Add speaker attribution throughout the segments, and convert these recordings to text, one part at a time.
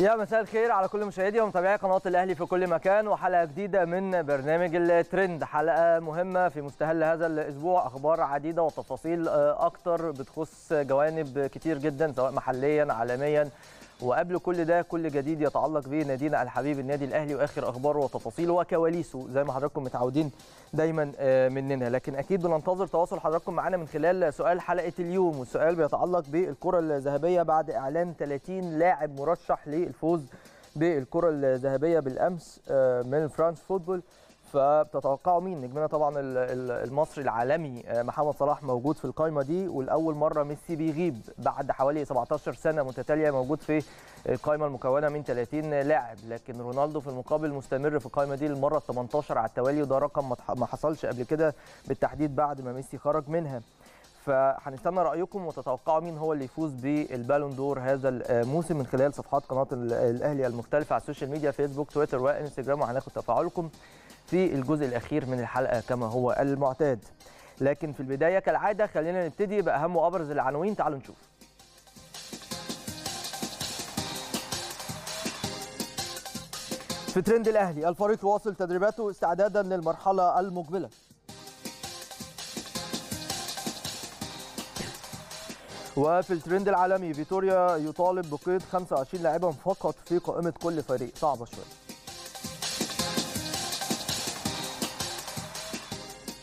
Speaker 1: يا مساء الخير على كل مشاهدي ومتابعي قناه الاهلي في كل مكان وحلقه جديده من برنامج الترند حلقه مهمه في مستهل هذا الاسبوع اخبار عديده وتفاصيل آه، اكتر بتخص جوانب كتير جدا سواء محليا عالميا وقبل كل ده كل جديد يتعلق به نادينا الحبيب النادي الاهلي واخر اخباره وتفاصيله وكواليسه زي ما حضراتكم متعودين دايما آه، مننا لكن اكيد بننتظر تواصل حضراتكم معانا من خلال سؤال حلقه اليوم والسؤال بيتعلق بالكره الذهبيه بعد اعلان 30 لاعب مرشح للفوز بالكره الذهبيه بالامس آه، من فرانس فوتبول فبتتوقعوا مين نجمنا طبعا المصري العالمي آه، محمد صلاح موجود في القائمه دي والاول مره ميسي بيغيب بعد حوالي 17 سنه متتاليه موجود في القائمه المكونه من 30 لاعب لكن رونالدو في المقابل مستمر في القائمه دي للمره 18 على التوالي وده رقم ما حصلش قبل كده بالتحديد بعد ما ميسي خرج منها فهنستنى رايكم وتتوقعوا مين هو اللي يفوز بالبالون دور هذا الموسم من خلال صفحات قناه الاهلي المختلفه على السوشيال ميديا فيسبوك تويتر وانستجرام وهناخد تفاعلكم في الجزء الاخير من الحلقه كما هو المعتاد لكن في البدايه كالعاده خلينا نبتدي باهم وابرز العناوين تعالوا نشوف في ترند الاهلي الفريق واصل تدريباته استعدادا للمرحله المقبله وفي الترند العالمي فيتوريا يطالب بقيد 25 لاعبا فقط في قائمه كل فريق صعبه شويه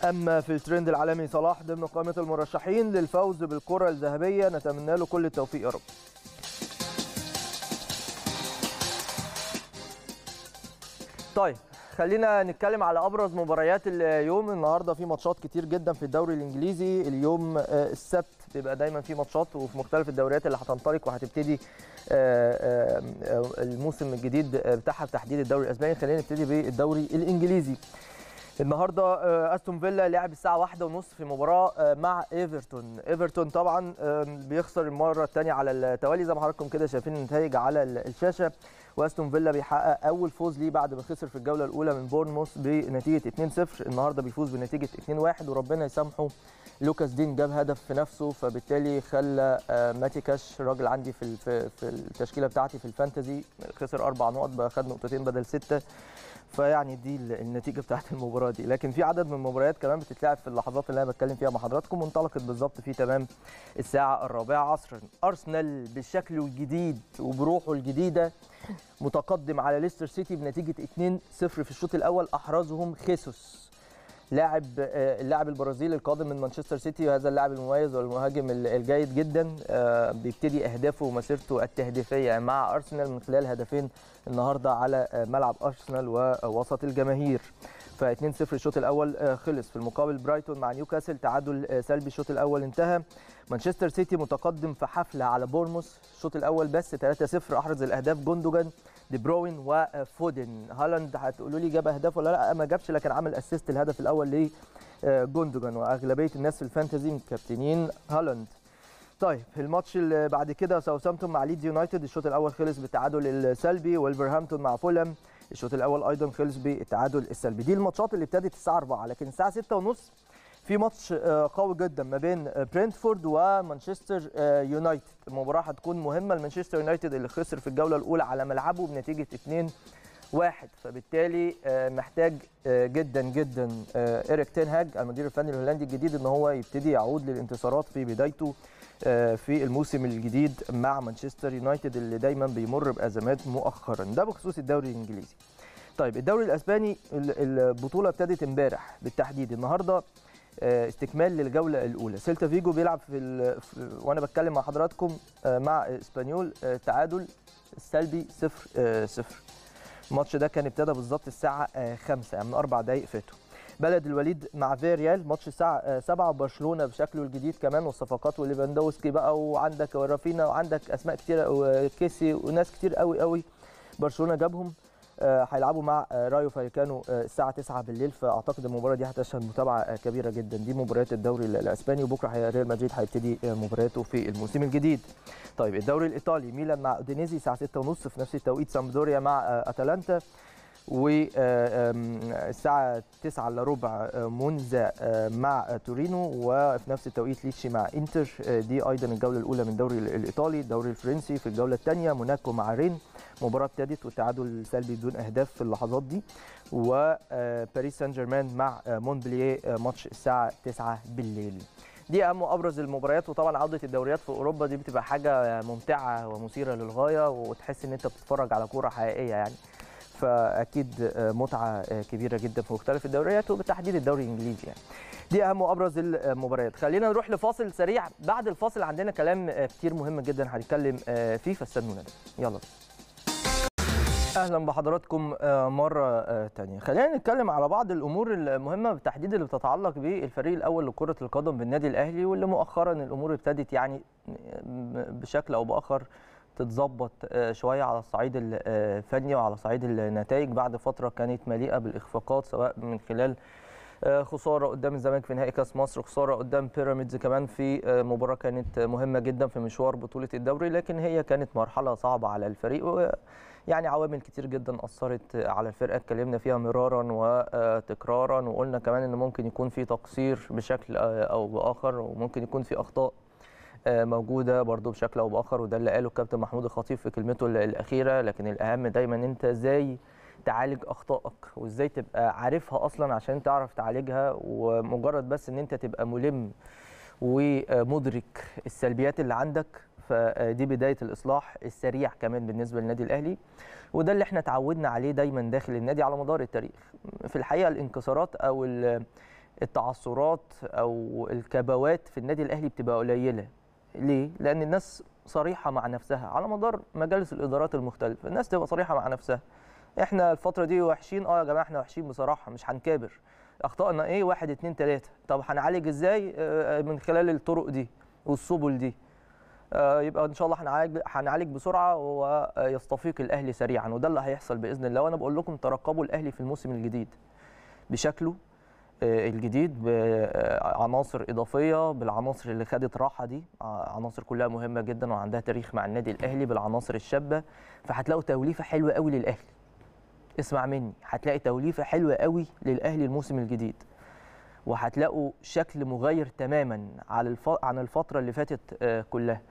Speaker 1: أما في الترند العالمي صلاح ضمن قائمة المرشحين للفوز بالكرة الذهبية نتمنى له كل التوفيق يا رب طيب خلينا نتكلم على ابرز مباريات اليوم النهارده في ماتشات كتير جدا في الدوري الانجليزي اليوم آه، السبت بيبقى دايما في ماتشات وفي مختلف الدوريات اللي هتنطلق وهتبتدي آه، آه، آه، الموسم الجديد بتاعها بتحديد الدوري الاسباني خلينا نبتدي بالدوري الانجليزي النهارده استون فيلا لعب الساعه واحدة ونص في مباراه مع ايفرتون ايفرتون طبعا بيخسر المره الثانيه على التوالي زي ما حضراتكم كده شايفين النتائج على الشاشه واستون فيلا بيحقق اول فوز ليه بعد ما خسر في الجوله الاولى من بورنموث بنتيجه 2-0 النهارده بيفوز بنتيجه 2-1 وربنا يسامحه لوكاس دين جاب هدف في نفسه فبالتالي خلى آه، ماتي كاش راجل عندي في في التشكيله بتاعتي في الفانتزي خسر اربع نقط بقى خد نقطتين بدل سته فيعني دي النتيجه بتاعت المباراه دي لكن في عدد من المباريات كمان بتتلعب في اللحظات اللي انا بتكلم فيها مع حضراتكم وانطلقت بالظبط في تمام الساعه الرابعه عصرا ارسنال بشكله الجديد وبروحه الجديده متقدم على ليستر سيتي بنتيجه 2-0 في الشوط الاول احرزهم خيسوس لاعب آه، اللاعب البرازيلي القادم من مانشستر سيتي وهذا اللاعب المميز والمهاجم الجيد جدا آه، بيبتدي اهدافه ومسيرته التهديفيه مع ارسنال من خلال هدفين النهارده على آه، ملعب ارسنال ووسط الجماهير. ف 2 0 الشوط الاول خلص في المقابل برايتون مع نيوكاسل تعادل سلبي الشوط الاول انتهى مانشستر سيتي متقدم في حفله على بورموس الشوط الاول بس 3 0 احرز الاهداف جوندوجان دي بروين وفودن هالاند هتقولوا لي جاب اهداف ولا لا أه، ما جابش لكن عمل اسيست الهدف الاول لجوندوجان آه، واغلبيه الناس في الفانتزي مكابتنين هالاند طيب الماتش اللي بعد كده ساوثامبتون مع ليدز يونايتد الشوط الاول خلص بالتعادل السلبي ولفرهامبتون مع فولهام الشوط الاول ايضا خلص بالتعادل السلبي دي الماتشات اللي ابتدت الساعه 4 لكن الساعه 6 ونص في ماتش آه، قوي جدا ما بين آه، برينتفورد ومانشستر آه، يونايتد المباراه هتكون مهمه لمانشستر يونايتد اللي خسر في الجوله الاولى على ملعبه بنتيجه 2 واحد فبالتالي محتاج جدا جدا إيريك تنهاج المدير الفني الهولندي الجديد ان هو يبتدي يعود للانتصارات في بدايته في الموسم الجديد مع مانشستر يونايتد اللي دايما بيمر بازمات مؤخرا ده بخصوص الدوري الانجليزي طيب الدوري الاسباني البطوله ابتدت امبارح بالتحديد النهارده آه، استكمال للجوله الاولى سيلتا فيجو بيلعب في, ال... في وانا بتكلم مع حضراتكم آه، مع اسبانيول آه، تعادل سلبي 0 0 الماتش ده كان ابتدى بالظبط الساعه 5 يعني من اربع دقائق فاتوا بلد الوليد مع فيريال ماتش الساعه 7 برشلونه بشكله الجديد كمان والصفقات وليفاندوسكي بقى وعندك رافينا وعندك اسماء كتيره وكيسي وناس كتير قوي قوي برشلونه جابهم آه، هيلعبوا مع آه، رايو فايكانو آه، الساعه 9 بالليل فاعتقد المباراه دي هتشهد متابعه كبيره جدا دي مباريات الدوري الاسباني وبكره ريال مدريد هيبتدي مبارياته في الموسم الجديد طيب الدوري الايطالي ميلان مع اودينيزي الساعه 6:30 في نفس التوقيت سامدوريا مع اتلانتا والساعة آه، 9 الا ربع آه، مونزا آه، مع تورينو وفي نفس التوقيت ليتشي مع انتر دي ايضا الجولة الاولى من الدوري الايطالي الدوري الفرنسي في الجولة الثانية موناكو مع رين مباراة ابتدت والتعادل سلبي بدون اهداف في اللحظات دي وباريس سان جيرمان مع مونبلييه ماتش الساعة 9 بالليل دي اهم وابرز المباريات وطبعا عوده الدوريات في اوروبا دي بتبقى حاجه ممتعه ومثيره للغايه وتحس ان انت بتتفرج على كوره حقيقيه يعني فاكيد آه، متعه آه، كبيره جدا في مختلف الدوريات وبالتحديد الدوري الانجليزي يعني. دي اهم وابرز المباريات آه، خلينا نروح لفاصل سريع بعد الفاصل عندنا كلام كتير مهم جدا هنتكلم فيه فاستنونا يلا اهلا بحضراتكم مره تانية خلينا نتكلم على بعض الامور المهمه بالتحديد اللي بتتعلق بالفريق الاول لكره القدم بالنادي الاهلي واللي مؤخرا الامور ابتدت يعني بشكل او باخر تتظبط آه، شويه على الصعيد الفني آه، وعلى صعيد النتائج بعد فتره كانت مليئه بالاخفاقات سواء من خلال آه، خساره قدام الزمالك في نهائي كاس مصر خساره قدام بيراميدز كمان في مباراه كانت مهمه جدا في مشوار بطوله الدوري لكن هي كانت مرحله صعبه على الفريق يعني عوامل كتير جدا اثرت على الفرقه اتكلمنا فيها مرارا وتكرارا وقلنا كمان ان ممكن يكون في تقصير بشكل او باخر وممكن يكون في اخطاء آه، موجوده برضو بشكل او باخر وده اللي قاله الكابتن محمود الخطيب في كلمته الاخيره لكن الاهم دايما انت ازاي تعالج اخطائك وازاي تبقى عارفها اصلا عشان تعرف تعالجها ومجرد بس ان انت تبقى ملم ومدرك السلبيات اللي عندك فدي بدايه الاصلاح السريع كمان بالنسبه للنادي الاهلي وده اللي احنا اتعودنا عليه دايما داخل النادي على مدار التاريخ في الحقيقه الانكسارات او التعثرات او الكبوات في النادي الاهلي بتبقى قليله ليه؟ لأن الناس صريحة مع نفسها على مدار مجالس الإدارات المختلفة، الناس تبقى صريحة مع نفسها. إحنا الفترة دي وحشين، أه يا جماعة إحنا وحشين بصراحة مش هنكابر. أخطائنا إيه؟ واحد اتنين تلاتة، طب هنعالج إزاي آه، آه، من خلال الطرق دي والسبل دي؟ آه، يبقى ان شاء الله هنعالج هنعالج بسرعه ويستفيق الاهلي سريعا وده اللي هيحصل باذن الله وانا بقول لكم ترقبوا الاهلي في الموسم الجديد بشكله الجديد بعناصر اضافيه بالعناصر اللي خدت راحه دي عناصر كلها مهمه جدا وعندها تاريخ مع النادي الاهلي بالعناصر الشابه فهتلاقوا توليفه حلوه قوي للاهلي اسمع مني هتلاقي توليفه حلوه قوي للاهلي الموسم الجديد وهتلاقوا شكل مغاير تماما على الف... عن الفتره اللي فاتت آه، كلها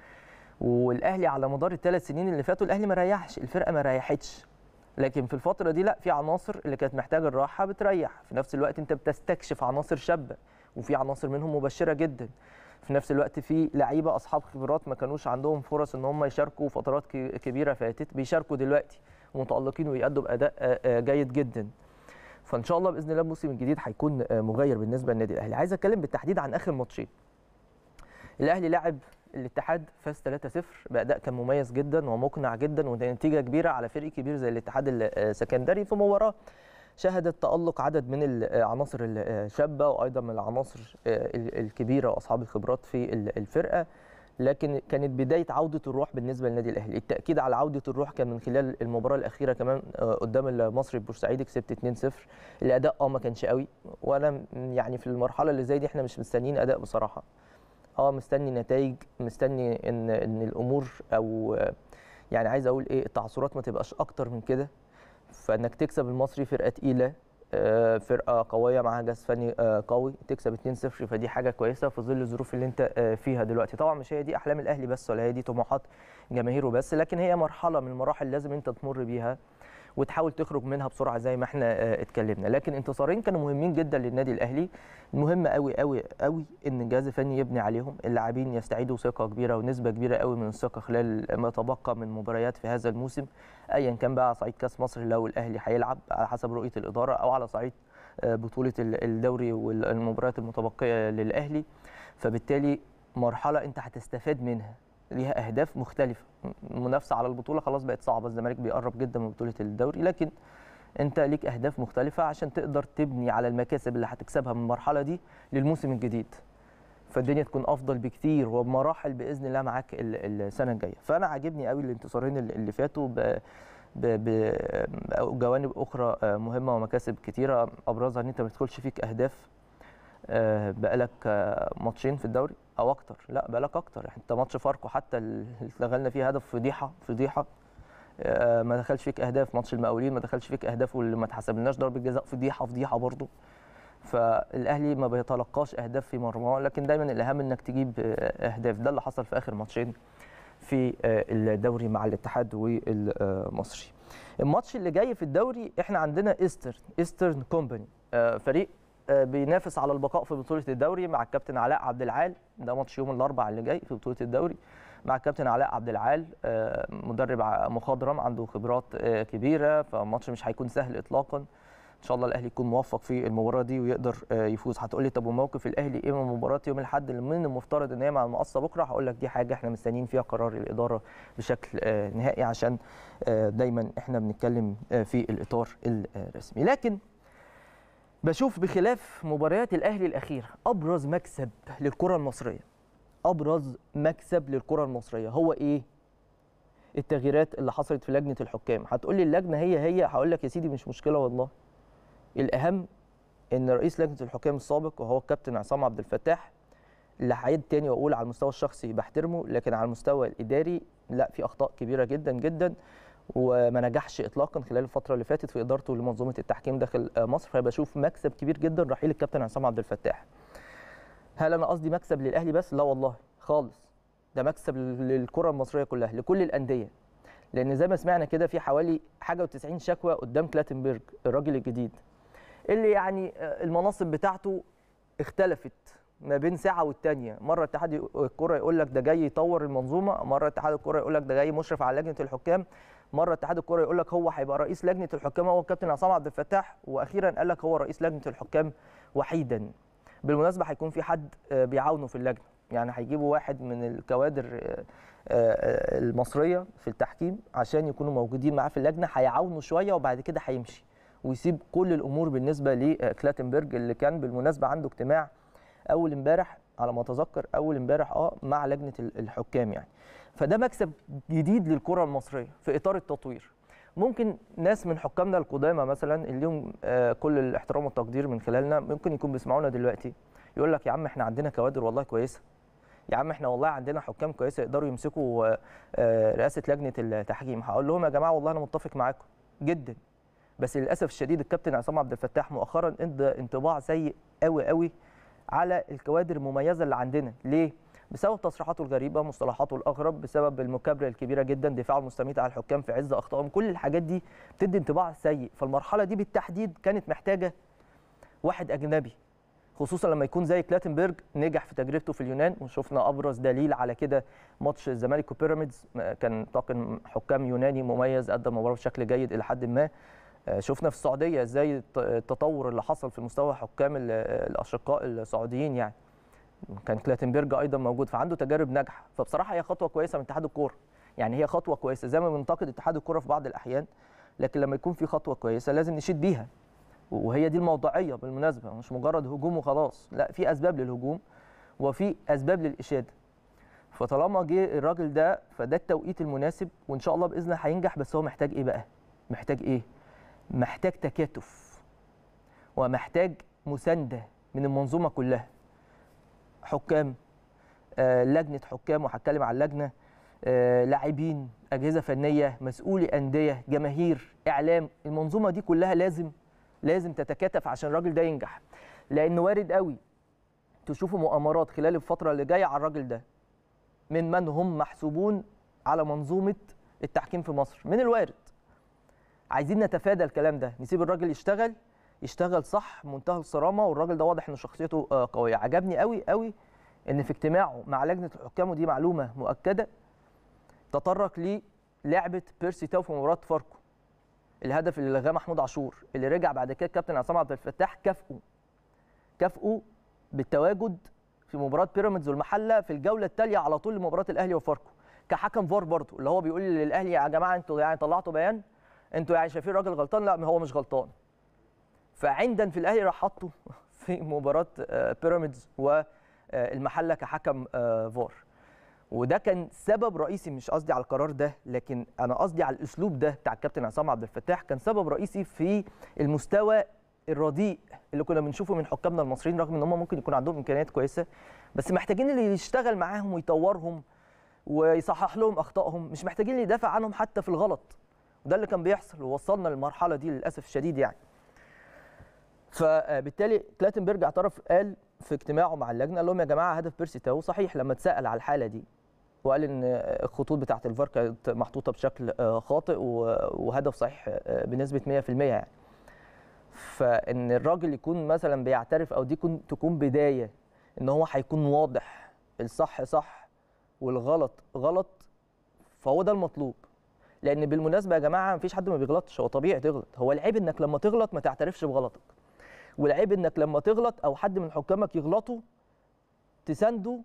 Speaker 1: والاهلي على مدار الثلاث سنين اللي فاتوا الاهلي ما ريحش الفرقه ما ريحتش لكن في الفتره دي لا في عناصر اللي كانت محتاجه الراحه بتريح في نفس الوقت انت بتستكشف عناصر شابه وفي عناصر منهم مبشره جدا في نفس الوقت في لعيبه اصحاب خبرات ما كانوش عندهم فرص ان هم يشاركوا فترات كبيره فاتت بيشاركوا دلوقتي ومتالقين ويأدوا باداء جيد جدا فان شاء الله باذن الله الموسم الجديد هيكون مغير بالنسبه للنادي الاهلي عايز اتكلم بالتحديد عن اخر ماتشين الاهلي لعب الاتحاد فاز 3-0 باداء كان مميز جدا ومقنع جدا ونتيجه كبيره على فريق كبير زي الاتحاد آه، السكندري في مباراه شهدت تألق عدد من العناصر آه، الشابة آه، وأيضا من العناصر الكبيرة وأصحاب الخبرات في الفرقة لكن كانت بداية عودة الروح بالنسبة للنادي الأهلي التأكيد على عودة الروح كان من خلال المباراة الأخيرة كمان قدام المصري بورسعيد كسبت 2-0 الأداء اه ما كانش قوي وأنا يعني في المرحلة اللي زي دي احنا مش مستنيين أداء بصراحة اه مستني نتائج مستني ان ان الامور او يعني عايز اقول ايه التعثرات ما تبقاش اكتر من كده فانك تكسب المصري فرقه تقيله آه، فرقه قويه معاها جهاز فني آه، قوي تكسب 2-0 فدي حاجه كويسه في ظل الظروف اللي انت آه، فيها دلوقتي طبعا مش هي دي احلام الاهلي بس ولا هي دي طموحات جماهيره بس لكن هي مرحله من المراحل لازم انت تمر بيها وتحاول تخرج منها بسرعه زي ما احنا آه، اتكلمنا لكن انتصارين كانوا مهمين جدا للنادي الاهلي المهم قوي قوي قوي ان الجهاز الفني يبني عليهم اللاعبين يستعيدوا ثقه كبيره ونسبه كبيره قوي من الثقه خلال ما تبقى من مباريات في هذا الموسم ايا كان بقى صعيد كاس مصر لو الاهلي هيلعب على حسب رؤيه الاداره او على صعيد آه، بطوله الدوري والمباريات المتبقيه للاهلي فبالتالي مرحله انت هتستفاد منها ليها اهداف مختلفه المنافسه على البطوله خلاص بقت صعبه الزمالك بيقرب جدا من بطوله الدوري لكن انت ليك اهداف مختلفه عشان تقدر تبني على المكاسب اللي هتكسبها من المرحله دي للموسم الجديد فالدنيا تكون افضل بكتير وبمراحل باذن الله معاك السنه الجايه فانا عاجبني قوي الانتصارين اللي فاتوا بجوانب اخرى آه، مهمه ومكاسب كتيره ابرزها ان انت ما تدخلش فيك اهداف آه، بقالك آه، ماتشين في الدوري او اكتر لا بالك اكتر انت ماتش فاركو حتى اللي اتلغلنا فيه هدف فضيحه فضيحه آه، ما دخلش فيك اهداف ماتش المقاولين ما دخلش فيك اهداف واللي ما اتحسبلناش ضربه جزاء فضيحه فضيحه برضه فالاهلي ما بيتلقاش اهداف في مرماه لكن دايما الاهم انك تجيب آه، اهداف ده اللي حصل في اخر ماتشين في آه، الدوري مع الاتحاد والمصري الماتش اللي جاي في الدوري احنا عندنا ايسترن ايسترن كومباني فريق آه، بينافس على البقاء في بطوله الدوري مع الكابتن علاء عبد العال ده ماتش يوم الاربعاء اللي جاي في بطوله الدوري مع الكابتن علاء عبد العال آه، مدرب مخضرم عنده خبرات آه، كبيره فالماتش مش هيكون سهل اطلاقا ان شاء الله الاهلي يكون موفق في المباراه دي ويقدر يفوز هتقول لي طب وموقف الاهلي ايه من مباراه يوم الاحد اللي من المفترض ان هي مع المقصه بكره هقول لك دي حاجه احنا مستنيين فيها قرار الاداره بشكل نهائي عشان دايما احنا بنتكلم في الاطار الرسمي لكن بشوف بخلاف مباريات الاهلي الاخيره ابرز مكسب للكره المصريه ابرز مكسب للكره المصريه هو ايه التغييرات اللي حصلت في لجنه الحكام هتقول لي اللجنه هي هي هقول لك يا سيدي مش مشكله والله الاهم ان رئيس لجنه الحكام السابق وهو الكابتن عصام عبد الفتاح اللي هعيد تاني واقول على المستوى الشخصي بحترمه لكن على المستوى الاداري لا في اخطاء كبيره جدا جدا وما نجحش اطلاقا خلال الفتره اللي فاتت في ادارته لمنظومه التحكيم داخل آه، مصر فبشوف مكسب كبير جدا رحيل الكابتن عصام عبد الفتاح هل انا قصدي مكسب للاهلي بس لا والله خالص ده مكسب للكره المصريه كلها لكل الانديه لان زي ما سمعنا كده في حوالي حاجه و90 شكوى قدام كلاتنبرج الراجل الجديد اللي يعني آه، المناصب بتاعته اختلفت ما بين ساعه والثانيه مره اتحاد الكره يقول لك ده جاي يطور المنظومه مره اتحاد الكره يقول لك ده جاي مشرف على لجنه الحكام مره اتحاد الكره يقول لك هو هيبقى رئيس لجنه الحكام هو الكابتن عصام عبد الفتاح واخيرا قال لك هو رئيس لجنه الحكام وحيدا بالمناسبه هيكون في حد آه، بيعاونه في اللجنه يعني هيجيبوا واحد من الكوادر آه، آه، المصريه في التحكيم عشان يكونوا موجودين معاه في اللجنه هيعاونه شويه وبعد كده هيمشي ويسيب كل الامور بالنسبه لكلاتنبرج اللي كان بالمناسبه عنده اجتماع اول امبارح على ما اتذكر اول امبارح اه مع لجنه الحكام يعني فده مكسب جديد للكره المصريه في اطار التطوير ممكن ناس من حكامنا القدامى مثلا اللي لهم آه، كل الاحترام والتقدير من خلالنا ممكن يكون بيسمعونا دلوقتي يقول لك يا عم احنا عندنا كوادر والله كويسه يا عم احنا والله عندنا حكام كويسه يقدروا يمسكوا آه، آه، رئاسه لجنه التحكيم هقول لهم يا جماعه والله انا متفق معاكم جدا بس للاسف الشديد الكابتن عصام عبد الفتاح مؤخرا ادى انطباع سيء قوي قوي على الكوادر المميزه اللي عندنا ليه بسبب تصريحاته الغريبه مصطلحاته الاغرب بسبب المكابره الكبيره جدا دفاعه المستميت على الحكام في عز اخطائهم كل الحاجات دي بتدي انطباع سيء فالمرحله دي بالتحديد كانت محتاجه واحد اجنبي خصوصا لما يكون زي كلاتنبرج نجح في تجربته في اليونان وشفنا ابرز دليل على كده ماتش الزمالك وبيراميدز كان طاقم حكام يوناني مميز قدم مباراه بشكل جيد الى حد ما آه، شفنا في السعوديه ازاي التطور اللي حصل في مستوى حكام الاشقاء السعوديين يعني كان كلاتنبرج ايضا موجود فعنده تجارب ناجحه فبصراحه هي خطوه كويسه من اتحاد الكوره يعني هي خطوه كويسه زي ما بننتقد اتحاد الكوره في بعض الاحيان لكن لما يكون في خطوه كويسه لازم نشيد بيها وهي دي الموضوعيه بالمناسبه مش مجرد هجوم وخلاص لا في اسباب للهجوم وفي اسباب للاشاده فطالما جه الراجل ده فده التوقيت المناسب وان شاء الله باذن الله هينجح بس هو محتاج ايه بقى محتاج ايه محتاج تكاتف ومحتاج مسانده من المنظومه كلها حكام آه لجنه حكام وهتكلم على اللجنه آه لاعبين اجهزه فنيه مسؤولي انديه جماهير اعلام المنظومه دي كلها لازم لازم تتكاتف عشان الراجل ده ينجح لان وارد قوي تشوفوا مؤامرات خلال الفتره اللي جايه على الراجل ده من من هم محسوبون على منظومه التحكيم في مصر من الوارد عايزين نتفادى الكلام ده نسيب الراجل يشتغل يشتغل صح بمنتهى الصرامه والراجل ده واضح ان شخصيته آه، قويه عجبني قوي قوي ان في اجتماعه مع لجنه الحكام ودي معلومه مؤكده تطرق للعبه بيرسي تاو في مباراه فاركو الهدف اللي لغاه محمود عاشور اللي رجع بعد كده كابتن عصام عبد الفتاح كافئه كافئه بالتواجد في مباراه بيراميدز والمحله في الجوله التاليه على طول لمباراه الاهلي وفاركو كحكم فار برضه اللي هو بيقول للاهلي يا جماعه انتوا يعني طلعتوا بيان انتوا يعني شايفين الراجل غلطان لا هو مش غلطان فعندا في الاهلي راح حطه في مباراه آه، بيراميدز والمحله آه، كحكم آه، فار وده كان سبب رئيسي مش قصدي على القرار ده لكن انا قصدي على الاسلوب ده بتاع الكابتن عصام عبد الفتاح كان سبب رئيسي في المستوى الرديء اللي كنا بنشوفه من حكامنا المصريين رغم ان هم ممكن يكون عندهم امكانيات كويسه بس محتاجين اللي يشتغل معاهم ويطورهم ويصحح لهم اخطائهم مش محتاجين اللي يدافع عنهم حتى في الغلط وده اللي كان بيحصل ووصلنا للمرحله دي للاسف الشديد يعني فبالتالي كلاتنبرج اعترف قال في اجتماعه مع اللجنه قال لهم يا جماعه هدف بيرسي تاو صحيح لما اتسال على الحاله دي وقال ان الخطوط بتاعه الفار كانت محطوطه بشكل خاطئ وهدف صحيح بنسبه 100% يعني فان الراجل يكون مثلا بيعترف او دي تكون بدايه ان هو هيكون واضح الصح صح والغلط غلط فهو ده المطلوب لان بالمناسبه يا جماعه مفيش حد ما بيغلطش هو طبيعي تغلط هو العيب انك لما تغلط ما تعترفش بغلطك والعيب انك لما تغلط او حد من حكامك يغلطوا تسنده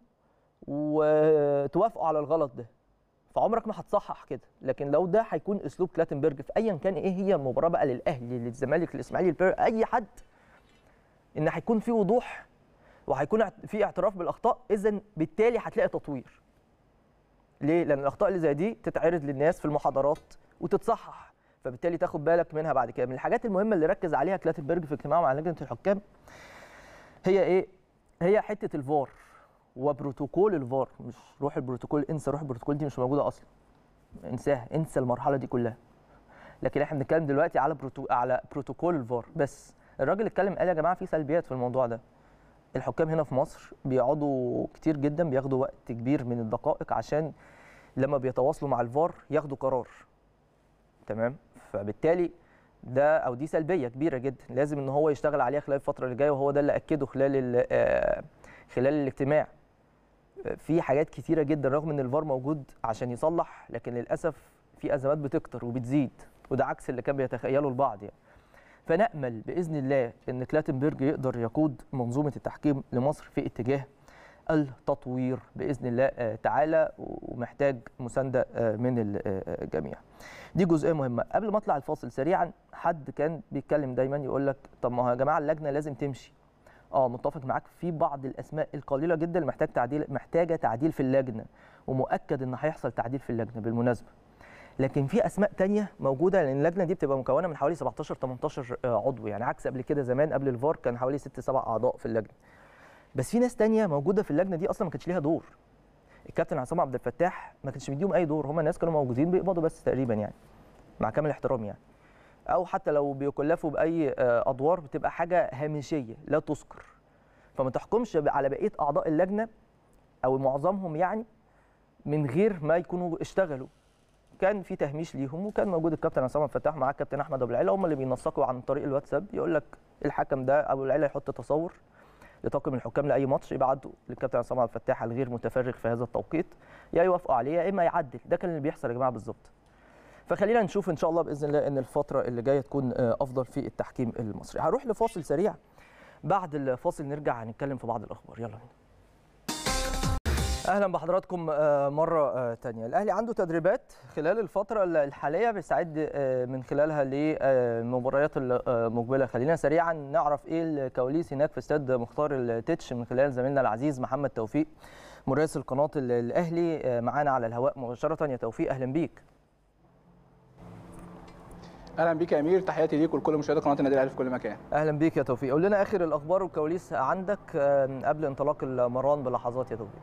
Speaker 1: وتوافقوا على الغلط ده فعمرك ما هتصحح كده لكن لو ده هيكون اسلوب كلاتنبرج في ايا كان ايه هي المباراه بقى للاهلي للزمالك للاسماعيلي اي حد ان هيكون في وضوح وهيكون في اعتراف بالاخطاء اذا بالتالي هتلاقي تطوير ليه؟ لان الاخطاء اللي زي دي تتعرض للناس في المحاضرات وتتصحح فبالتالي تاخد بالك منها بعد كده من الحاجات المهمه اللي ركز عليها كلاتنبرج في اجتماعه مع لجنه الحكام هي ايه هي حته الفار وبروتوكول الفار مش روح البروتوكول انسى روح البروتوكول دي مش موجوده اصلا انساها انسى المرحله دي كلها لكن احنا بنتكلم دلوقتي على بروتو... على بروتوكول الفار بس الراجل اتكلم قال يا جماعه في سلبيات في الموضوع ده الحكام هنا في مصر بيقعدوا كتير جدا بياخدوا وقت كبير من الدقائق عشان لما بيتواصلوا مع الفار ياخدوا قرار تمام فبالتالي ده او دي سلبيه كبيره جدا لازم ان هو يشتغل عليها خلال الفتره اللي جايه وهو ده اللي اكده خلال آه، خلال الاجتماع في حاجات كتيره جدا رغم ان الفار موجود عشان يصلح لكن للاسف في ازمات بتكتر وبتزيد وده عكس اللي كان بيتخيله البعض يعني فنامل باذن الله ان كلاتنبرج يقدر يقود منظومه التحكيم لمصر في اتجاه التطوير باذن الله آه، تعالى ومحتاج مسانده آه، من آه، الجميع. دي جزئيه مهمه، قبل ما اطلع الفاصل سريعا حد كان بيتكلم دايما يقول لك طب ما هو يا جماعه اللجنه لازم تمشي. اه متفق معاك في بعض الاسماء القليله جدا اللي محتاج تعديل محتاجه تعديل في اللجنه ومؤكد ان هيحصل تعديل في اللجنه بالمناسبه. لكن في اسماء تانية موجوده لان اللجنه دي بتبقى مكونه من حوالي 17 18 آه، عضو يعني عكس قبل كده زمان قبل الفار كان حوالي 6 7 اعضاء في اللجنه بس في ناس تانية موجوده في اللجنه دي اصلا ما كانش ليها دور الكابتن عصام عبد الفتاح ما كانش مديهم اي دور هم الناس كانوا موجودين بيقبضوا بس تقريبا يعني مع كامل احترامي يعني او حتى لو بيكلفوا باي آه، ادوار بتبقى حاجه هامشيه لا تذكر فما تحكمش على بقيه اعضاء اللجنه او معظمهم يعني من غير ما يكونوا اشتغلوا كان في تهميش ليهم وكان موجود الكابتن عصام فتاح معاه الكابتن احمد ابو العيله هم اللي بينسقوا عن طريق الواتساب يقول لك الحكم ده ابو العيله يحط تصور لطاقم الحكام لاي ماتش يبعتوا للكابتن عصام عبد الفتاح الغير متفرغ في هذا التوقيت يا يوافقوا عليه يا اما يعدل ده كان اللي بيحصل يا جماعه بالظبط فخلينا نشوف ان شاء الله باذن الله ان الفتره اللي جايه تكون آه، افضل في التحكيم المصري هروح لفاصل سريع بعد الفاصل نرجع هنتكلم في بعض الاخبار يلا بينا اهلا بحضراتكم آه، مره ثانيه آه، الاهلي عنده تدريبات خلال الفتره الحاليه بيستعد آه، من خلالها للمباريات المقبله خلينا سريعا نعرف ايه الكواليس هناك في استاد مختار التتش من خلال زميلنا العزيز محمد توفيق مراسل قناه الاهلي معانا على الهواء مباشره يا
Speaker 2: توفيق اهلا بيك اهلا بيك يا امير تحياتي ليك ولكل مشاهدي قناه النادي الاهلي في كل مكان
Speaker 1: اهلا بيك يا توفيق قول لنا اخر الاخبار والكواليس عندك قبل انطلاق المران بلحظات يا توفيق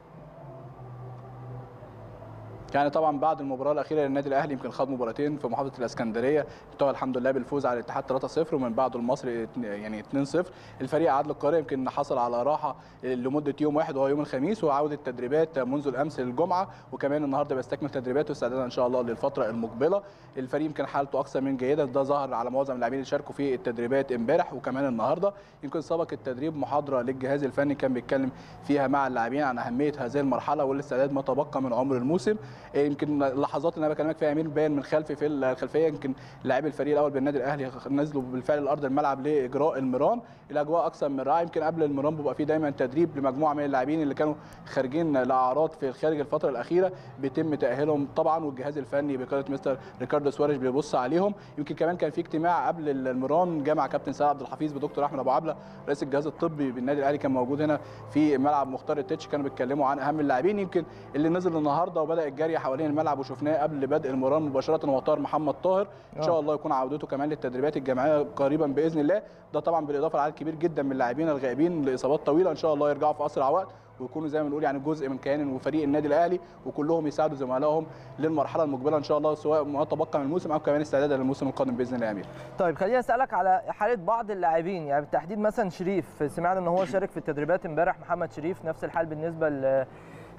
Speaker 2: يعني طبعا بعد المباراه الاخيره للنادي الاهلي يمكن خاض مباراتين في محافظه الاسكندريه انتهى الحمد لله بالفوز على الاتحاد 3-0 ومن بعده المصري يعني 2-0 الفريق عدل القاري يمكن حصل على راحه لمده يوم واحد وهو يوم الخميس وعوده التدريبات منذ الامس للجمعه وكمان النهارده بيستكمل تدريباته استعدادا ان شاء الله للفتره المقبله الفريق يمكن حالته اكثر من جيده ده ظهر على معظم اللاعبين اللي شاركوا في التدريبات امبارح وكمان النهارده يمكن سبق التدريب محاضره للجهاز الفني كان بيتكلم فيها مع اللاعبين عن اهميه هذه المرحله والاستعداد ما تبقى من عمر الموسم إيه، يمكن اللحظات اللي انا بكلمك فيها امير باين من خلفي في الخلفيه يمكن لاعبي الفريق الاول بالنادي الاهلي نزلوا بالفعل الارض الملعب لاجراء المران الاجواء اكثر من رائعه يمكن قبل المران بيبقى في دايما تدريب لمجموعه من اللاعبين اللي كانوا خارجين لاعراض في الخارج الفتره الاخيره بيتم تاهيلهم طبعا والجهاز الفني بقياده مستر ريكاردو سواريش بيبص عليهم يمكن كمان كان في اجتماع قبل المران جمع كابتن سعد عبد الحفيظ بدكتور احمد ابو عبله رئيس الجهاز الطبي بالنادي الاهلي كان موجود هنا في ملعب مختار التتش كانوا بيتكلموا عن اهم اللاعبين يمكن اللي نزل النهارده وبدا الجري حوالين الملعب وشفناه قبل بدء المران مباشره هو طاهر محمد طاهر ان شاء آه. الله يكون عودته كمان للتدريبات الجماعيه قريبا باذن الله ده طبعا بالاضافه لعدد كبير جدا من اللاعبين الغائبين لاصابات طويله ان شاء الله يرجعوا في اسرع وقت ويكونوا زي ما بنقول يعني جزء من كيان وفريق النادي الاهلي وكلهم يساعدوا زملائهم للمرحله المقبله ان شاء الله سواء ما تبقى من الموسم او كمان استعدادا للموسم القادم باذن الله يا امير. طيب خليني اسالك
Speaker 1: على حاله بعض اللاعبين يعني بالتحديد مثلا شريف سمعنا ان هو شارك في التدريبات امبارح محمد شريف نفس الحال بالنسبه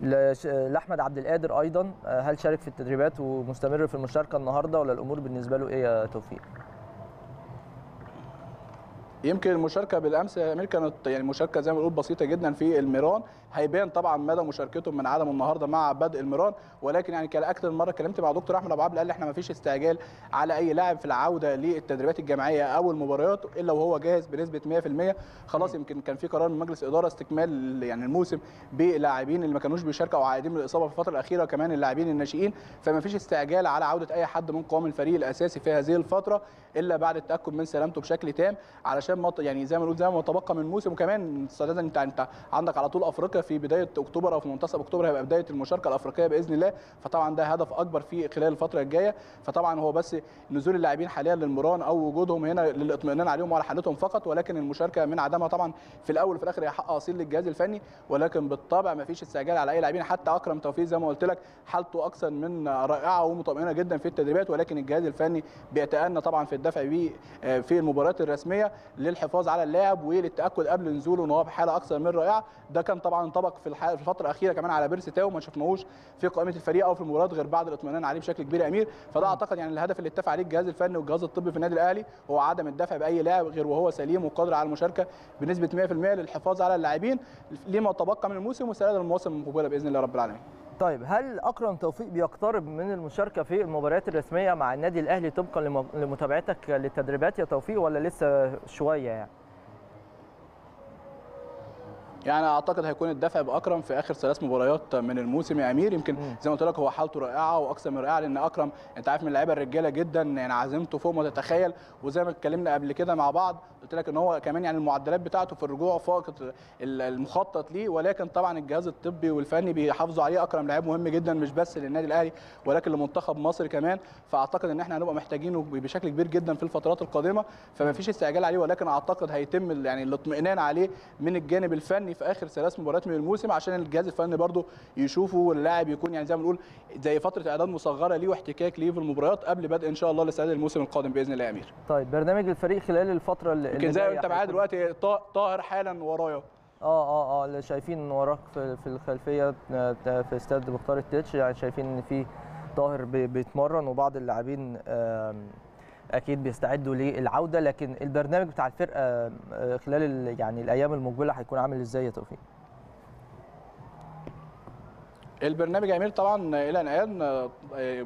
Speaker 1: لاحمد عبد القادر ايضا آه، هل شارك في التدريبات ومستمر في المشاركه النهارده ولا الامور بالنسبه له ايه يا توفيق؟
Speaker 2: يمكن المشاركه بالامس يا امير كانت يعني مشاركه زي ما بنقول بسيطه جدا في الميران هيبان طبعا مدى مشاركتهم من عدم النهارده مع بدء المران ولكن يعني اكثر مره اتكلمت مع دكتور احمد ابو عبد قال احنا ما فيش استعجال على اي لاعب في العوده للتدريبات الجماعيه او المباريات الا وهو جاهز بنسبه 100% خلاص يمكن كان في قرار من مجلس اداره استكمال يعني الموسم بلاعبين اللي ما كانوش بيشاركوا او عائدين من الاصابه في الفتره الاخيره وكمان اللاعبين الناشئين فما فيش استعجال على عوده اي حد من قوام الفريق الاساسي في هذه الفتره الا بعد التاكد من سلامته بشكل تام علشان يعني زي ما نقول زي ما تبقى من موسم وكمان استعدادا انت انت عندك على طول افريقيا المشاركه في بدايه اكتوبر او في منتصف اكتوبر هيبقى بدايه المشاركه الافريقيه باذن الله فطبعا ده هدف اكبر في خلال الفتره الجايه فطبعا هو بس نزول اللاعبين حاليا للمران او وجودهم هنا للاطمئنان عليهم وعلى حالتهم فقط ولكن المشاركه من عدمها طبعا في الاول وفي الاخر هي حق اصيل للجهاز الفني ولكن بالطبع ما فيش استعجال على اي لاعبين حتى اكرم توفيق زي ما قلت لك حالته اكثر من رائعه ومطمئنه جدا في التدريبات ولكن الجهاز الفني بيتأنى طبعا في الدفع بيه آه، في المباريات الرسميه للحفاظ على اللاعب وللتاكد قبل نزوله ان هو بحاله اكثر من رائعه ده كان طبعا انطبق في, في الفتره الاخيره كمان على بيرسي تاو ما شفناهوش في قائمه الفريق او في المباريات غير بعد الاطمئنان عليه بشكل كبير يا امير فده اعتقد يعني الهدف اللي اتفق عليه الجهاز الفني والجهاز الطبي في النادي الاهلي هو عدم الدفع باي لاعب غير وهو سليم وقادر على المشاركه بنسبه 100% للحفاظ على اللاعبين لما تبقى من الموسم والسعاده المواسم المقبله باذن الله رب العالمين طيب
Speaker 1: هل اكرم توفيق بيقترب من المشاركه في المباريات الرسميه مع النادي الاهلي طبقا لمتابعتك للتدريبات يا توفيق ولا لسه شويه يعني
Speaker 2: يعني اعتقد هيكون الدفع باكرم في اخر ثلاث مباريات من الموسم يا امير يمكن زي ما قلت لك هو حالته رائعه واكثر من رائعه لان اكرم انت عارف من اللعيبه الرجاله جدا يعني عزيمته فوق ما تتخيل وزي ما اتكلمنا قبل كده مع بعض قلت لك ان هو كمان يعني المعدلات بتاعته في الرجوع فاقت المخطط ليه ولكن طبعا الجهاز الطبي والفني بيحافظوا عليه اكرم لعيب مهم جدا مش بس للنادي الاهلي ولكن لمنتخب مصر كمان فاعتقد ان احنا هنبقى محتاجينه بشكل كبير جدا في الفترات القادمه فما فيش استعجال عليه ولكن اعتقد هيتم يعني الاطمئنان عليه من الجانب الفني في اخر ثلاث مباريات من الموسم عشان الجهاز الفني برده يشوفه واللاعب يكون يعني زي ما بنقول زي فتره اعداد مصغره ليه واحتكاك ليه في المباريات قبل بدء ان شاء الله لاستعداد الموسم القادم باذن الله يا امير.
Speaker 1: طيب برنامج الفريق خلال الفتره اللي يمكن زي ما انت معايا
Speaker 2: دلوقتي طاهر حالا ورايا اه اه اه اللي شايفين
Speaker 1: وراك في, في الخلفيه آه، في استاد مختار التتش يعني شايفين ان في طاهر بيتمرن وبعض اللاعبين اكيد بيستعدوا للعوده لكن البرنامج بتاع الفرقه آه، خلال يعني الايام المقبله هيكون عامل ازاي يا توفيق؟
Speaker 2: البرنامج امير طبعا الى الان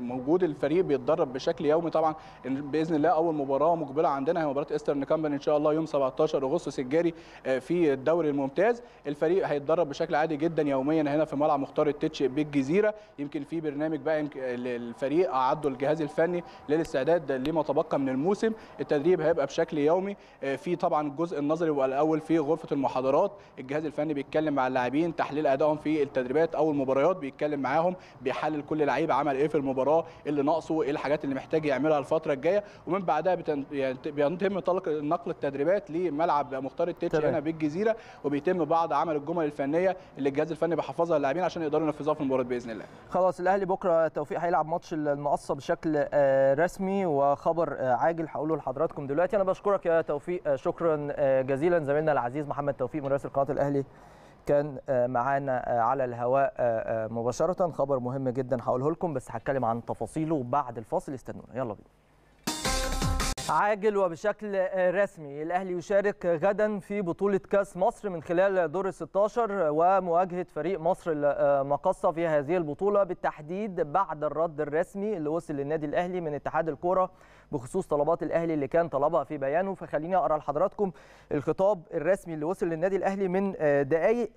Speaker 2: موجود الفريق بيتدرب بشكل يومي طبعا باذن الله اول مباراه مقبله عندنا هي مباراه ايسترن كامباني ان شاء الله يوم 17 اغسطس الجاري آه، في الدوري الممتاز الفريق هيتدرب بشكل عادي جدا يوميا هنا في ملعب مختار التتش بالجزيره يمكن في برنامج بقى للفريق اعدوا الجهاز الفني للاستعداد لما تبقى من الموسم التدريب هيبقى بشكل يومي آه، في طبعا الجزء النظري والاول في غرفه المحاضرات الجهاز الفني بيتكلم مع اللاعبين تحليل ادائهم في التدريبات او المباريات بيتكلم معاهم بيحلل كل لعيب عمل ايه في المباراه اللي ناقصه ايه الحاجات اللي محتاج يعملها الفتره الجايه ومن بعدها يعني بيتم طلق نقل التدريبات لملعب مختار التيتش هنا بالجزيره وبيتم بعض عمل الجمل الفنيه اللي الجهاز الفني بيحفظها للاعبين عشان يقدروا ينفذوها في المباراه باذن الله
Speaker 1: خلاص الاهلي بكره توفيق هيلعب ماتش المقصه بشكل آه، رسمي وخبر آه، عاجل هقوله لحضراتكم دلوقتي انا بشكرك يا توفيق آه، شكرا جزيلا زميلنا العزيز محمد توفيق مراسل قناه الاهلي كان آه، معانا آه، على الهواء آه، مباشره خبر مهم جدا هقوله لكم بس هتكلم عن تفاصيله بعد الفاصل استنونا يلا بينا عاجل وبشكل آه، رسمي الاهلي يشارك غدا في بطوله كاس مصر من خلال دور ال 16 ومواجهه فريق مصر المقصه آه، في هذه البطوله بالتحديد بعد الرد الرسمي اللي وصل للنادي الاهلي من اتحاد الكوره بخصوص طلبات الاهلي اللي كان طلبها في بيانه فخليني اقرا لحضراتكم الخطاب الرسمي اللي وصل للنادي الاهلي من آه، دقائق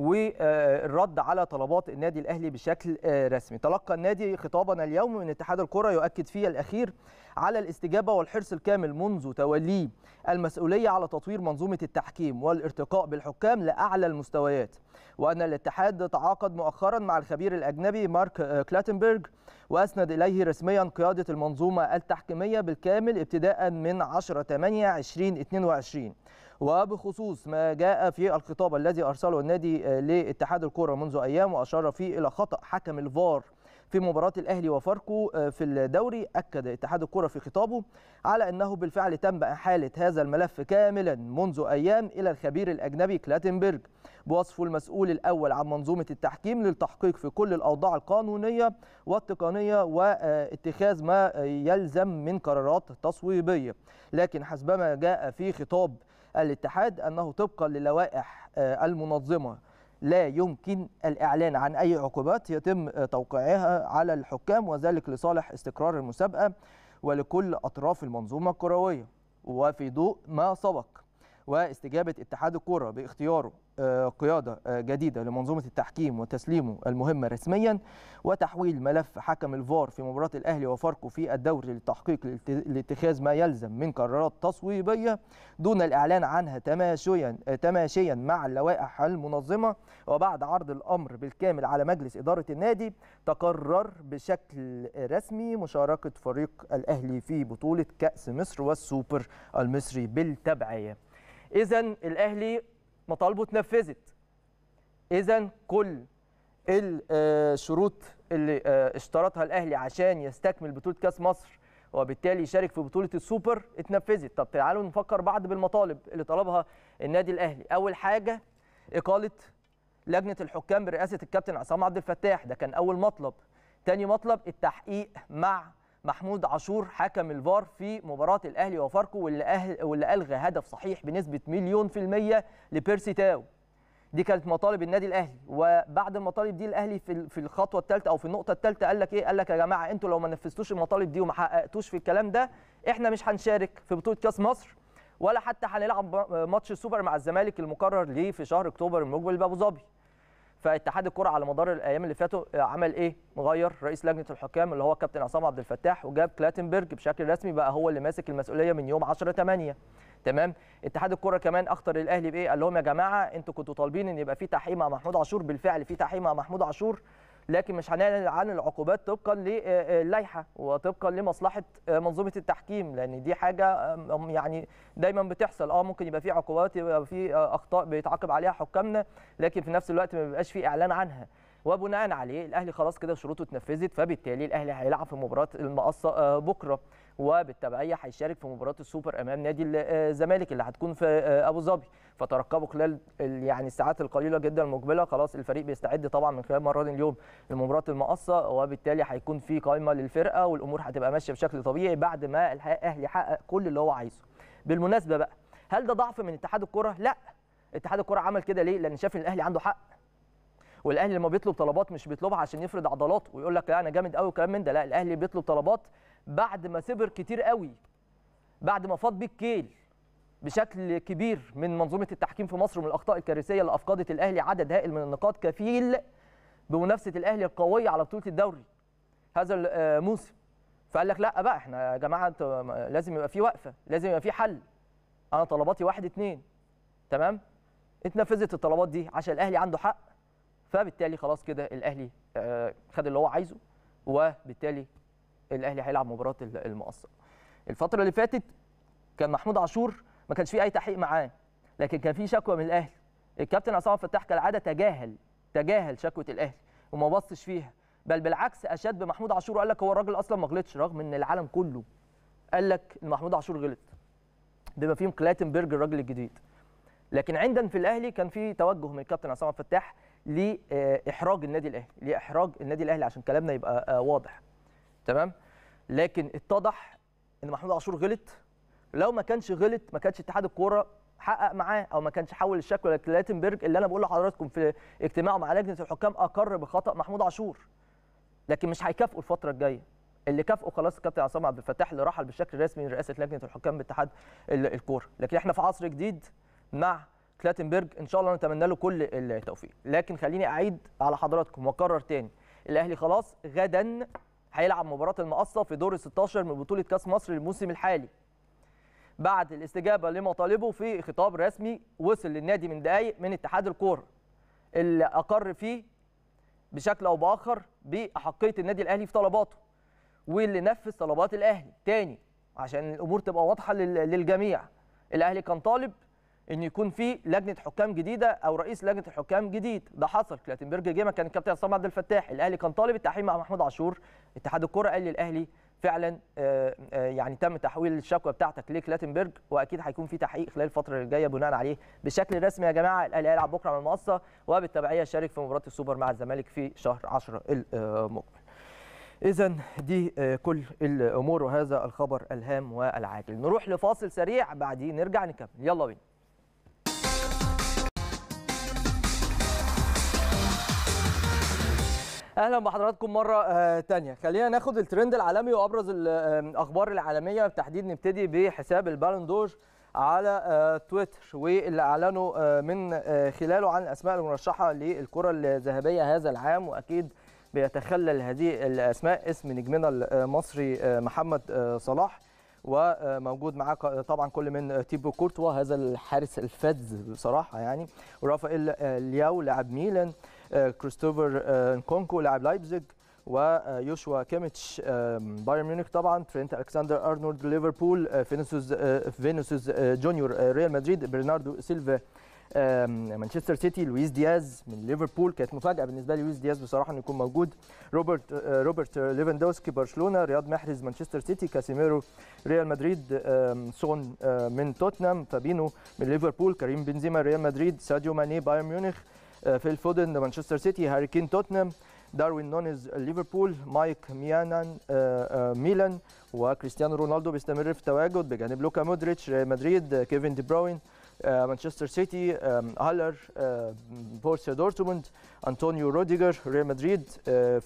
Speaker 1: والرد على طلبات النادي الاهلي بشكل آه، رسمي تلقى النادي خطابنا اليوم من اتحاد الكره يؤكد فيه الاخير على الاستجابه والحرص الكامل منذ توليه المسؤوليه على تطوير منظومه التحكيم والارتقاء بالحكام لاعلى المستويات وان الاتحاد تعاقد مؤخرا مع الخبير الاجنبي مارك آه، كلاتنبرج واسند اليه رسميا قياده المنظومه التحكيميه بالكامل ابتداء من 10 8 2022 وبخصوص ما جاء في الخطاب الذي أرسله النادي آه، لاتحاد الكرة منذ أيام وأشار فيه إلى خطأ حكم الفار في مباراة الأهلي وفاركو آه، في الدوري أكد اتحاد الكرة في خطابه على أنه بالفعل تم إحالة هذا الملف كاملا منذ أيام إلى الخبير الأجنبي كلاتنبرج بوصفه المسؤول الأول عن منظومة التحكيم للتحقيق في كل الأوضاع القانونية والتقنية واتخاذ ما يلزم من قرارات تصويبية لكن حسبما جاء في خطاب الاتحاد أنه طبقا للوائح آه، المنظمة لا يمكن الإعلان عن أي عقوبات يتم آه، توقيعها على الحكام وذلك لصالح استقرار المسابقة ولكل أطراف المنظومة الكروية وفي ضوء ما سبق واستجابه اتحاد الكره باختياره آه، قياده آه، جديده لمنظومه التحكيم وتسليمه المهمه رسميا وتحويل ملف حكم الفار في مباراه الاهلي وفاركو في الدوري للتحقيق لاتخاذ ما يلزم من قرارات تصويبيه دون الاعلان عنها تماشيا آه، تماشيا مع اللوائح المنظمه وبعد عرض الامر بالكامل على مجلس اداره النادي تقرر بشكل رسمي مشاركه فريق الاهلي في بطوله كاس مصر والسوبر المصري بالتبعيه اذا الاهلي مطالبه اتنفذت اذا كل الشروط اللي آه، اشترطها الاهلي عشان يستكمل بطوله كاس مصر وبالتالي يشارك في بطوله السوبر اتنفذت طب تعالوا نفكر بعض بالمطالب اللي طلبها النادي الاهلي اول حاجه اقاله لجنه الحكام برئاسه الكابتن عصام عبد الفتاح ده كان اول مطلب تاني مطلب التحقيق مع محمود عاشور حكم الفار في مباراه الاهلي وفاركو واللي, أهل واللي الغى هدف صحيح بنسبه مليون في الميه لبيرسي تاو دي كانت مطالب النادي الاهلي وبعد المطالب دي الاهلي في في الخطوه الثالثه او في النقطه الثالثه قال لك ايه قال لك يا جماعه انتوا لو ما نفذتوش المطالب دي وما حققتوش في الكلام ده احنا مش هنشارك في بطوله كاس مصر ولا حتى هنلعب ماتش السوبر مع الزمالك المقرر ليه في شهر اكتوبر المقبل بابو ظبي فاتحاد الكره على مدار الايام اللي فاتوا آه، عمل ايه مغير رئيس لجنه الحكام اللي هو كابتن عصام عبد الفتاح وجاب كلاتنبرج بشكل رسمي بقى هو اللي ماسك المسؤوليه من يوم 10 8 تمام اتحاد الكره كمان اخطر الاهلي بايه قال لهم يا جماعه انتوا كنتوا طالبين ان يبقى في تحقيق مع محمود عاشور بالفعل في تحقيق مع محمود عاشور لكن مش هنعلن عن العقوبات طبقا آه، آه، للائحه وطبقا لمصلحه آه، منظومه التحكيم لان دي حاجه يعني دايما بتحصل اه ممكن يبقى في عقوبات يبقى في اخطاء بيتعاقب عليها حكامنا لكن في نفس الوقت ما بيبقاش في اعلان عنها وبناء عليه الاهلي خلاص كده شروطه اتنفذت فبالتالي الاهلي هيلعب في مباراه المقصه بكره وبالتبعيه هيشارك في مباراه السوبر امام نادي آه، الزمالك اللي هتكون في آه، ابو ظبي فترقبوا خلال يعني الساعات القليله جدا المقبله خلاص الفريق بيستعد طبعا من خلال مرات اليوم لمباراه المقصه وبالتالي هيكون في قائمه للفرقه والامور هتبقى ماشيه بشكل طبيعي بعد ما الاهلي حقق كل اللي هو عايزه بالمناسبه بقى هل ده ضعف من اتحاد الكره لا اتحاد الكره عمل كده ليه لان شاف ان الاهلي عنده حق والاهلي لما بيطلب طلبات مش بيطلبها عشان يفرض عضلاته ويقول لك لا انا جامد قوي وكلام من ده لا الاهلي بيطلب طلبات بعد ما سبر كتير قوي بعد ما فاض بيه الكيل بشكل كبير من منظومه التحكيم في مصر ومن الاخطاء الكارثيه اللي افقدت الاهلي عدد هائل من النقاط كفيل بمنافسه الاهلي القويه على بطوله الدوري هذا الموسم آه، فقال لك لا بقى احنا يا جماعه انتوا لازم يبقى في وقفه لازم يبقى في حل انا طلباتي واحد اتنين تمام اتنفذت الطلبات دي عشان الاهلي عنده حق فبالتالي خلاص كده الاهلي آه، خد اللي هو عايزه وبالتالي الاهلي هيلعب مباراه المقصر الفتره اللي فاتت كان محمود عاشور ما كانش فيه اي تحقيق معاه لكن كان في شكوى من الاهلي الكابتن عصام فتاح كالعاده تجاهل تجاهل شكوى الاهلي وما بصش فيها بل بالعكس اشاد بمحمود عاشور وقال لك هو الراجل اصلا ما غلطش رغم ان العالم كله قال لك ان محمود عاشور غلط بما فيهم كلاتنبرج الراجل الجديد لكن عندا في الاهلي كان في توجه من الكابتن عصام فتاح لاحراج آه، النادي الاهلي لاحراج النادي الاهلي عشان كلامنا يبقى آه، واضح تمام لكن اتضح ان محمود عاشور غلط لو ما كانش غلط ما كانش اتحاد الكوره حقق معاه او ما كانش حول الشكوى لكلاتنبرج اللي انا بقول لحضراتكم في اجتماعه مع لجنه الحكام اقر بخطا محمود عاشور لكن مش هيكافئه الفتره الجايه اللي كافئه خلاص الكابتن عصام عبد الفتاح اللي رحل بشكل رسمي من رئاسه لجنه الحكام باتحاد الكوره لكن احنا في عصر جديد مع كلاتنبرج ان شاء الله نتمنى له كل التوفيق لكن خليني اعيد على حضراتكم واكرر تاني الاهلي خلاص غدا هيلعب مباراه المقصه في دور ال 16 من بطوله كاس مصر للموسم الحالي بعد الاستجابه لمطالبه في خطاب رسمي وصل للنادي من دقائق من اتحاد الكوره اللي اقر فيه بشكل او باخر باحقيه النادي الاهلي في طلباته واللي نفذ طلبات الاهلي تاني عشان الامور تبقى واضحه للجميع الاهلي كان طالب ان يكون في لجنه حكام جديده او رئيس لجنه حكام جديد ده حصل كلاتنبرج جه مكان الكابتن عصام عبد الفتاح الاهلي كان طالب التحقيق مع محمود عاشور اتحاد الكره قال للاهلي فعلا آه، آه، يعني تم تحويل الشكوى بتاعتك لكلاتنبرج واكيد هيكون في تحقيق خلال الفتره الجايه بناء عليه بشكل رسمي يا جماعه الاهلي هيلعب بكره على المقصه وبالتبعيه شارك في مباراه السوبر مع الزمالك في شهر 10 المقبل. اذا دي آه، كل الامور وهذا الخبر الهام والعاجل. نروح لفاصل سريع بعدين نرجع نكمل يلا بينا. اهلا بحضراتكم مره ثانيه آه، خلينا ناخد الترند العالمي وابرز آه، الاخبار العالميه بالتحديد نبتدي بحساب البالون على آه، تويتر واللي اعلنوا من خلاله عن الاسماء المرشحه للكره الذهبيه هذا العام واكيد بيتخلل هذه الاسماء اسم نجمنا المصري محمد صلاح وموجود معاه طبعا كل من تيبو كورتوا هذا الحارس الفذ بصراحه يعني ورافائيل لياو لاعب ميلان كريستوفر آه، نكونكو لاعب لايبزيج ويوشوا كيميتش آه، بايرن ميونخ طبعا ترينت الكسندر ارنولد ليفربول آه، فينيسيوس فينيسيوس جونيور ريال مدريد برناردو سيلفا مانشستر سيتي لويس دياز من ليفربول كانت مفاجاه بالنسبه لي لويس دياز بصراحه انه يكون موجود روبرت روبرت ليفاندوسكي برشلونه رياض محرز مانشستر سيتي كاسيميرو ريال مدريد سون من توتنهام فابينو من ليفربول كريم بنزيما ريال مدريد ساديو ماني بايرن ميونخ آه، في الفودن مانشستر سيتي هاري كين توتنهام داروين نونيز ليفربول مايك ميانان آه، آه، ميلان وكريستيانو رونالدو بيستمر في التواجد بجانب لوكا مودريتش ريال مدريد كيفن دي بروين مانشستر سيتي هالر بورسيا دورتموند انطونيو روديجر ريال مدريد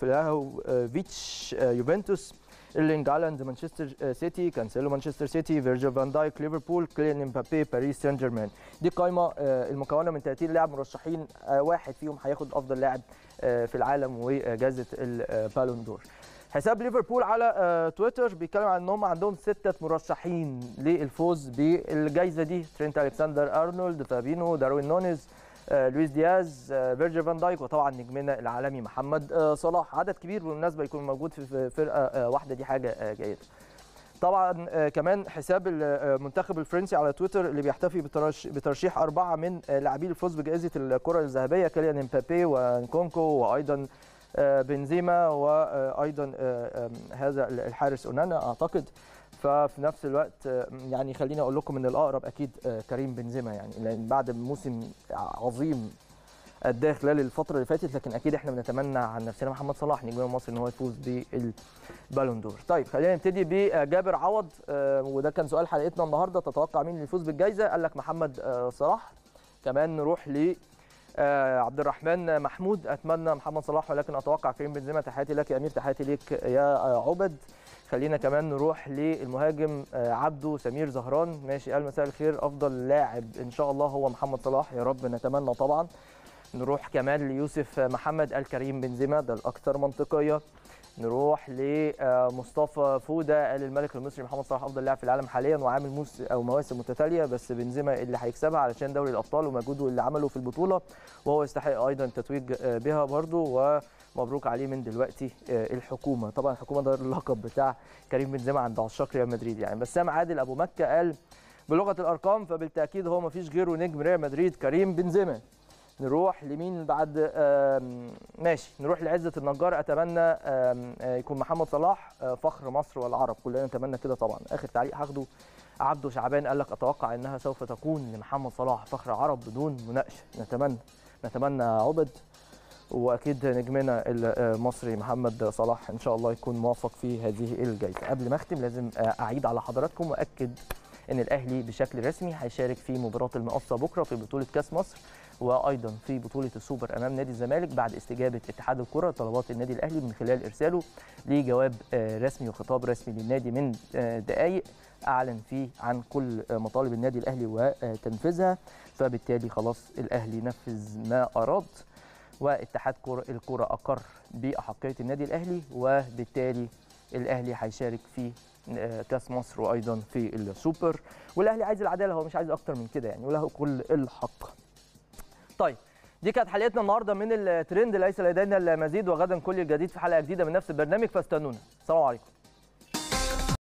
Speaker 1: فلاهو فيتش يوفنتوس ايرلينج هالاند مانشستر سيتي كانسيلو مانشستر سيتي فيرجيل فان دايك ليفربول كليان امبابي باريس سان جيرمان دي قائمه eh، المكونه من 30 لاعب مرشحين eh، واحد فيهم هياخد افضل لاعب eh، في العالم وجائزه البالون دور حساب ليفربول على تويتر بيتكلم عن ان هم عندهم سته مرشحين للفوز بالجائزه دي ترينت الكسندر ارنولد فابينو داروين نونيز آه، لويس دياز آه، فيرجي فان دايك وطبعا نجمنا العالمي محمد آه، صلاح عدد كبير بالمناسبه يكون موجود في فرقه واحده دي حاجه جيده طبعا كمان حساب المنتخب الفرنسي على تويتر اللي بيحتفي بترشيح اربعه من لاعبي الفوز بجائزه الكره الذهبيه كاليان امبابي وكونكو وايضا بنزيما وايضا هذا الحارس اونانا اعتقد ففي نفس الوقت آه، يعني خليني اقول لكم ان الاقرب اكيد آه، كريم بنزيما يعني لان بعد موسم عظيم اداه خلال الفتره اللي فاتت لكن اكيد احنا بنتمنى عن نفسنا محمد صلاح نجم مصر ان هو يفوز بالبالون دور. طيب خلينا نبتدي بجابر عوض آه، وده كان سؤال حلقتنا النهارده تتوقع مين اللي يفوز بالجائزه؟ قال لك محمد صلاح كمان نروح ل عبد الرحمن محمود اتمنى محمد صلاح ولكن اتوقع كريم بنزيما تحياتي لك يا امير تحياتي ليك يا عبد خلينا كمان نروح للمهاجم آه، عبده سمير زهران ماشي قال مساء الخير افضل لاعب ان شاء الله هو محمد صلاح يا رب نتمنى طبعا نروح كمان ليوسف محمد الكريم بنزيما ده الاكثر منطقيه نروح لمصطفى آه، فوده قال الملك المصري محمد صلاح افضل لاعب في العالم حاليا وعامل موس او مواسم متتاليه بس بنزيما اللي هيكسبها علشان دوري الابطال ومجهوده اللي عمله في البطوله وهو يستحق ايضا التتويج آه، بها برده و مبروك عليه من دلوقتي آه، الحكومه طبعا الحكومه ده اللقب بتاع كريم بنزيما عند عشاق ريال مدريد يعني بسام عادل ابو مكه قال بلغه الارقام فبالتاكيد هو ما فيش غيره نجم ريال مدريد كريم بنزيما نروح لمين بعد ماشي نروح لعزه النجار اتمنى آه، يكون محمد صلاح آه، فخر مصر والعرب كلنا نتمنى كده طبعا اخر تعليق هاخده عبده شعبان قال لك اتوقع انها سوف تكون لمحمد صلاح فخر عرب بدون مناقشه نتمنى نتمنى عبد واكيد نجمنا المصري محمد صلاح ان شاء الله يكون موفق في هذه الجائزه قبل ما اختم لازم اعيد على حضراتكم واكد ان الاهلي بشكل رسمي هيشارك في مباراه المقصه بكره في بطوله كاس مصر وايضا في بطوله السوبر امام نادي الزمالك بعد استجابه اتحاد الكره لطلبات النادي الاهلي من خلال ارساله لجواب رسمي وخطاب رسمي للنادي من دقائق اعلن فيه عن كل مطالب النادي الاهلي وتنفيذها فبالتالي خلاص الاهلي نفذ ما اراد واتحاد الكرة أقر بأحقية النادي الأهلي وبالتالي الأهلي هيشارك في آه، كاس مصر وايضا في السوبر والاهلي عايز العداله هو مش عايز اكتر من كده يعني وله كل الحق طيب دي كانت حلقتنا النهارده من الترند ليس لدينا المزيد وغدا كل الجديد في حلقه جديده من نفس البرنامج فاستنونا سلام عليكم